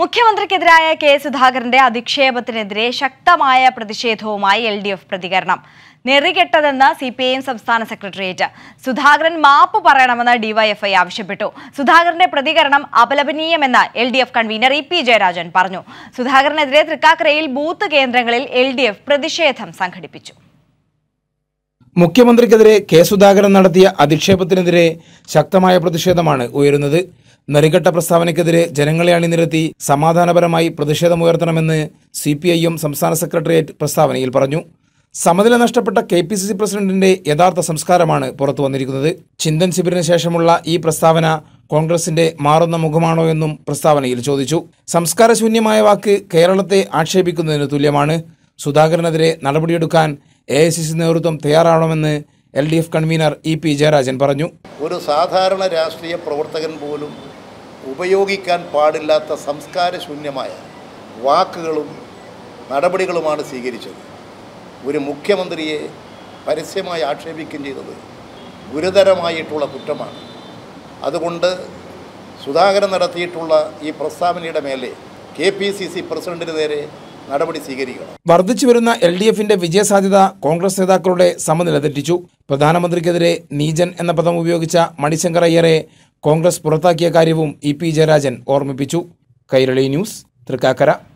മുഖ്യമന്ത്രിക്കെതിരായ K സുധാകരന്റെ അധിക്ഷേപത്തിനെതിരെ ശക്തമായ പ്രതിഷേധവുമായി എൽ ഡി എഫ് പ്രതികരണം നെറികെട്ടതെന്ന് സി പി ഐഎം സംസ്ഥാന സെക്രട്ടേറിയറ്റ് സുധാകരൻ മാപ്പ് പറയണമെന്ന് ഡിവൈഎഫ്ഐ ആവശ്യപ്പെട്ടു സുധാകരന്റെ പ്രതികരണം അപലപനീയമെന്ന് L D F convener E P Jayarajan പറഞ്ഞു സുധാകരനെതിരെ തൃക്കാക്കരയിൽ ബൂത്ത് കേന്ദ്രങ്ങളിൽ എൽ ഡി എഫ് പ്രതിഷേധം സംഘടിപ്പിച്ചു മുഖ്യമന്ത്രിക്കെതിരെ കെ സുധാകരൻ നടത്തിയ അധിക്ഷേപത്തിനെതിരെ ശക്തമായ പ്രതിഷേധമാണ് ഉയരുന്നത് നരികട്ട പ്രസ്താവനയ്ക്കെതിരെ ജനങ്ങളെ അണിനിരത്തി സമാധാനപരമായി പ്രതിഷേധമുയർത്തണമെന്ന് സി പി ഐ എം സംസ്ഥാന സെക്രട്ടേറിയറ്റ് പ്രസ്താവനയിൽ പറഞ്ഞു സമനില നഷ്ടപ്പെട്ട കെ പി സി സി പ്രസിഡന്റിന്റെ യഥാർത്ഥ സംസ്കാരമാണ് പുറത്തു വന്നിരിക്കുന്നത് ചിന്തൻ ശിബിരിന് ശേഷമുള്ള ഈ പ്രസ്താവന കോൺഗ്രസിന്റെ മാറുന്ന മുഖമാണോ എന്നും പ്രസ്താവനയിൽ ചോദിച്ചു സംസ്കാരശൂന്യമായ വാക്ക് കേരളത്തെ ആക്ഷേപിക്കുന്നതിന് തുല്യമാണ് സുധാകരനെതിരെ നടപടിയെടുക്കാൻ എ ഐ സി സി നേതൃത്വം തയ്യാറാവണമെന്ന് L D F convener E P Jayarajan പറഞ്ഞു ഒരു സാധാരണ രാഷ്ട്രീയ പ്രവർത്തകൻ പോലും ഉപയോഗിക്കാൻ പാടില്ലാത്ത സംസ്കാരശൂന്യമായ വാക്കുകളും നടപടികളുമാണ് സ്വീകരിച്ചത് ഒരു മുഖ്യമന്ത്രിയെ പരസ്യമായി ആക്ഷേപിക്കുകയും ചെയ്തത് ഗുരുതരമായിട്ടുള്ള കുറ്റമാണ് അതുകൊണ്ട് സുധാകരൻ നടത്തിയിട്ടുള്ള ഈ പ്രസ്താവനയുടെ മേലെ കെ പി സി സി പ്രസിഡന്റിന് നേരെ നടപടി സ്വീകരിക്കണം വർദ്ധിച്ചു വരുന്ന എൽ ഡി എഫിന്റെ വിജയസാധ്യത കോൺഗ്രസ് നേതാക്കളുടെ സമനില തെറ്റിച്ചു പ്രധാനമന്ത്രിക്കെതിരെ നീജൻ എന്ന പദം ഉപയോഗിച്ച മണിശങ്കർ അയ്യറെ കോൺഗ്രസ് പുറത്താക്കിയ കാര്യവും ഇ പി ജയരാജൻ ഓർമ്മിപ്പിച്ചു കൈരളി ന്യൂസ് തൃക്കാക്കര